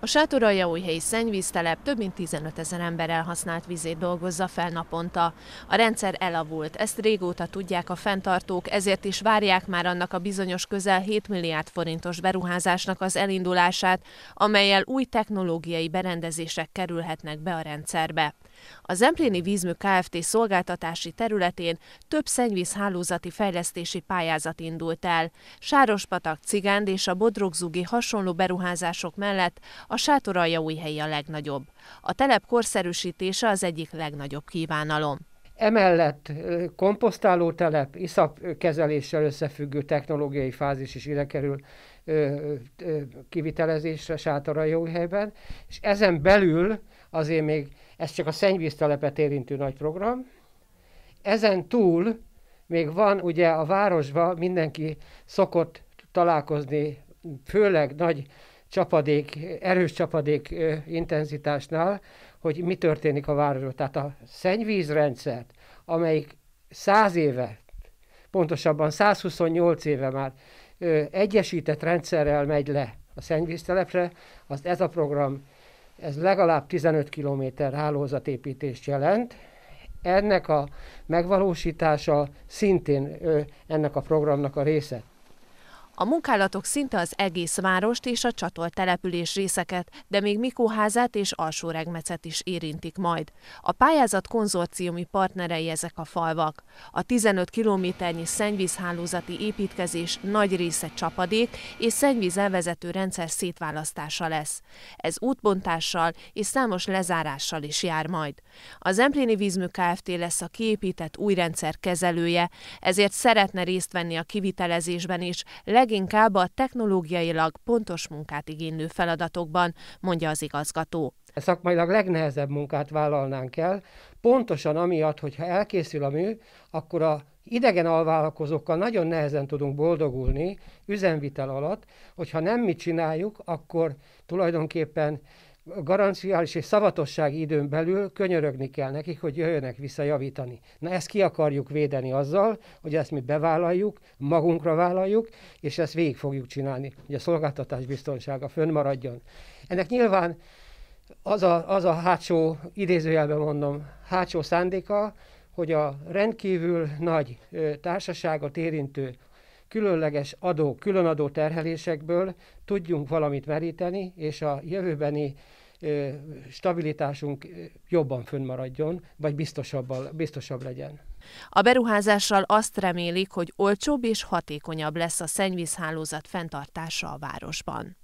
A sátoraljaújhelyi szennyvíztelep több mint 15 ezer ember elhasznált vizét dolgozza fel naponta. A rendszer elavult, ezt régóta tudják a fenntartók, ezért is várják már annak a bizonyos közel 7 milliárd forintos beruházásnak az elindulását, amelyel új technológiai berendezések kerülhetnek be a rendszerbe. A Zempléni Vízmű Kft. szolgáltatási területén több szennyvízhálózati fejlesztési pályázat indult el. Sárospatak, Cigánd és a Bodrogzugi hasonló beruházások mellett a sátoraljaújhelyi a legnagyobb. A telep korszerűsítése az egyik legnagyobb kívánalom. Emellett telep, iszap kezeléssel összefüggő technológiai fázis is ide kerül kivitelezésre helyben. és ezen belül azért még, ez csak a szennyvíztelepet érintő nagy program, ezen túl még van ugye a városban mindenki szokott találkozni, főleg nagy csapadék, erős csapadék intenzitásnál, hogy mi történik a városban. Tehát a szennyvízrendszert, amelyik száz éve, pontosabban 128 éve már egyesített rendszerrel megy le a szennyvíztelepre, az ez a program, ez legalább 15 km hálózatépítést jelent, ennek a megvalósítása szintén ennek a programnak a része. A munkálatok szinte az egész várost és a csatolt település részeket, de még Mikóházát és Alsóregmecet is érintik majd. A pályázat konzorciumi partnerei ezek a falvak. A 15 kilométernyi szennyvízhálózati építkezés nagy része csapadék és szennyvíz elvezető rendszer szétválasztása lesz. Ez útbontással és számos lezárással is jár majd. Az Empléni Vízmű Kft. lesz a kiépített új rendszer kezelője, ezért szeretne részt venni a kivitelezésben is, leg leginkább a technológiailag pontos munkát igénylő feladatokban, mondja az igazgató. Szakmailag legnehezebb munkát vállalnánk el, pontosan amiatt, hogyha elkészül a mű, akkor a idegen alvállalkozókkal nagyon nehezen tudunk boldogulni üzenvitel alatt, hogyha nem mi csináljuk, akkor tulajdonképpen garanciális és szavatossági időn belül könyörögni kell nekik, hogy jöjjönek vissza javítani. Na ezt ki akarjuk védeni azzal, hogy ezt mi bevállaljuk, magunkra vállaljuk, és ezt végig fogjuk csinálni, hogy a szolgáltatás biztonsága fönnmaradjon. Ennek nyilván az a, az a hátsó, idézőjelben mondom, hátsó szándéka, hogy a rendkívül nagy társaságot érintő különleges adó, különadó terhelésekből tudjunk valamit meríteni, és a jövőbeni ö, stabilitásunk jobban fönnmaradjon, vagy biztosabb, biztosabb legyen. A beruházással azt remélik, hogy olcsóbb és hatékonyabb lesz a szennyvízhálózat fenntartása a városban.